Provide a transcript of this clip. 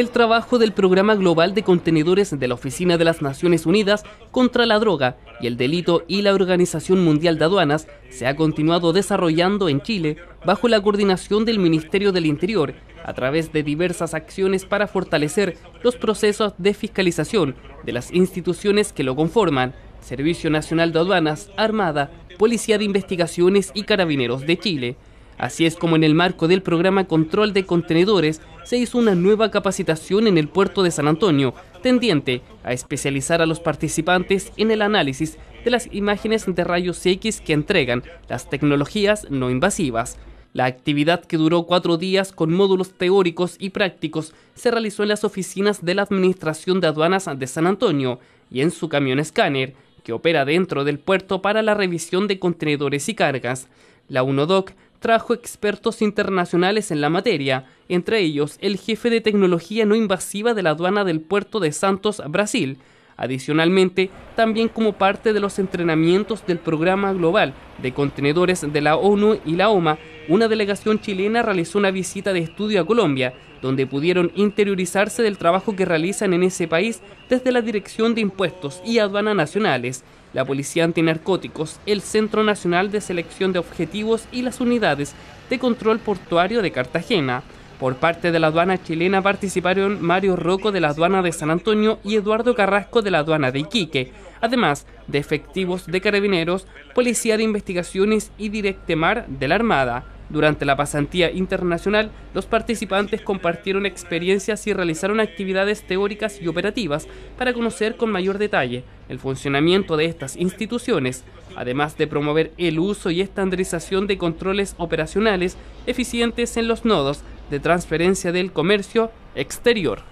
el trabajo del Programa Global de Contenedores de la Oficina de las Naciones Unidas contra la Droga y el Delito y la Organización Mundial de Aduanas se ha continuado desarrollando en Chile bajo la coordinación del Ministerio del Interior a través de diversas acciones para fortalecer los procesos de fiscalización de las instituciones que lo conforman, Servicio Nacional de Aduanas, Armada, Policía de Investigaciones y Carabineros de Chile. Así es como en el marco del programa Control de Contenedores se hizo una nueva capacitación en el puerto de San Antonio, tendiente a especializar a los participantes en el análisis de las imágenes de rayos X que entregan las tecnologías no invasivas. La actividad que duró cuatro días con módulos teóricos y prácticos se realizó en las oficinas de la Administración de Aduanas de San Antonio y en su camión escáner, que opera dentro del puerto para la revisión de contenedores y cargas. La UNODOC trajo expertos internacionales en la materia, entre ellos el jefe de tecnología no invasiva de la aduana del puerto de Santos, Brasil. Adicionalmente, también como parte de los entrenamientos del programa global de contenedores de la ONU y la OMA, una delegación chilena realizó una visita de estudio a Colombia, donde pudieron interiorizarse del trabajo que realizan en ese país desde la Dirección de Impuestos y Aduanas Nacionales, la Policía Antinarcóticos, el Centro Nacional de Selección de Objetivos y las unidades de control portuario de Cartagena. Por parte de la aduana chilena participaron Mario Rocco de la aduana de San Antonio y Eduardo Carrasco de la aduana de Iquique, además de efectivos de carabineros, Policía de Investigaciones y Directemar de la Armada. Durante la pasantía internacional, los participantes compartieron experiencias y realizaron actividades teóricas y operativas para conocer con mayor detalle el funcionamiento de estas instituciones, además de promover el uso y estandarización de controles operacionales eficientes en los nodos de transferencia del comercio exterior.